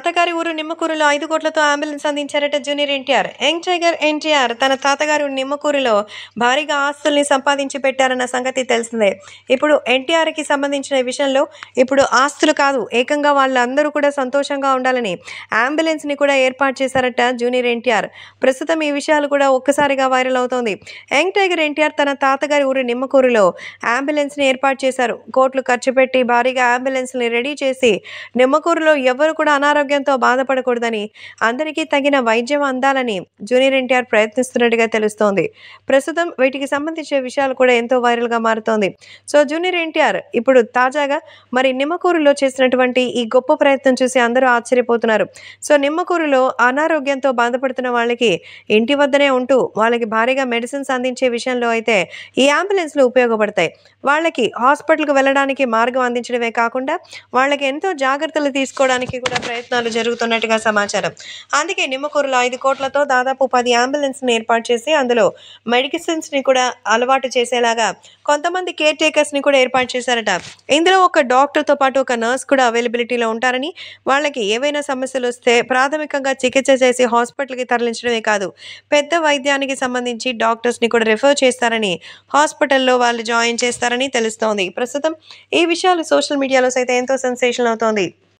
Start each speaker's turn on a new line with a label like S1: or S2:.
S1: అత్తగారి ఊరు నిమ్మకూరులో ఐదు కోట్లతో అంబులెన్స్ అందించారట junior NTR young tiger NTR తన తాతగారు నిమ్మకూరులో భారీగా ఆస్తుల్ని సంపాదించి పెట్టారన్న సంగతి తెలిసిందే ఇప్పుడు ఎన్టీఆర్కి సంబంధించిన విషయంలో ఇప్పుడు ఆస్తులు కాదు ఏకంగా వాళ్ళందరూ కూడా సంతోషంగా ఉండాలని అంబులెన్స్ని కూడా ఏర్పాటు చేశారట జూనియర్ ఎన్టీఆర్ ప్రస్తుతం ఈ విషయాలు కూడా ఒక్కసారిగా వైరల్ అవుతోంది యంగ్ టైగర్ ఎన్టీఆర్ తన తాతగారి ఊరు నిమ్మకూరులో అంబులెన్స్ని ఏర్పాటు చేశారు కోట్లు ఖర్చు పెట్టి భారీగా అంబులెన్స్ని రెడీ చేసి నిమ్మకూరులో ఎవరు కూడా అనారోగ్య అనారోగ్యంతో బాధపడకూడదని అందరికీ తగిన వైద్యం అందాలని జూనియర్ ఎన్టీఆర్ ప్రయత్నిస్తున్నట్టుగా తెలుస్తోంది ప్రస్తుతం వీటికి సంబంధించిన విషయాలు కూడా ఎంతో గా మారుతోంది సో జూనియర్ ఎన్టీఆర్ ఇప్పుడు తాజాగా మరి నిమ్మకూరులో చేసినటువంటి ఈ గొప్ప ప్రయత్నం చూసి అందరూ ఆశ్చర్యపోతున్నారు సో నిమ్మకూరులో అనారోగ్యంతో బాధపడుతున్న వాళ్ళకి ఇంటి వద్దనే ఉంటూ వాళ్ళకి భారీగా మెడిసిన్స్ అందించే విషయంలో అయితే ఈ అంబులెన్స్లు ఉపయోగపడతాయి వాళ్ళకి హాస్పిటల్కి వెళ్ళడానికి మార్గం అందించడమే కాకుండా వాళ్ళకి ఎంతో జాగ్రత్తలు తీసుకోవడానికి కూడా ప్రయత్నాలు ప్రయత్నాలు జరుగుతున్నట్టుగా సమాచారం అందుకే నిమ్మకూరులో ఐదు కోట్లతో దాదాపు పది అంబులెన్స్ని ఏర్పాటు చేసి అందులో మెడిసిన్స్ని కూడా అలవాటు చేసేలాగా కొంతమంది కేర్ టేకర్స్ని కూడా ఏర్పాటు చేశారట ఇందులో ఒక డాక్టర్తో పాటు ఒక నర్స్ కూడా అవైలబిలిటీలో ఉంటారని వాళ్ళకి ఏవైనా సమస్యలు వస్తే ప్రాథమికంగా చికిత్స చేసి హాస్పిటల్కి తరలించడమే కాదు పెద్ద వైద్యానికి సంబంధించి డాక్టర్స్ని కూడా రిఫర్ చేస్తారని హాస్పిటల్లో వాళ్ళు జాయిన్ చేస్తారని తెలుస్తోంది ప్రస్తుతం ఈ విషయాలు సోషల్ మీడియాలో సైతం ఎంతో సెన్సేషన్ అవుతోంది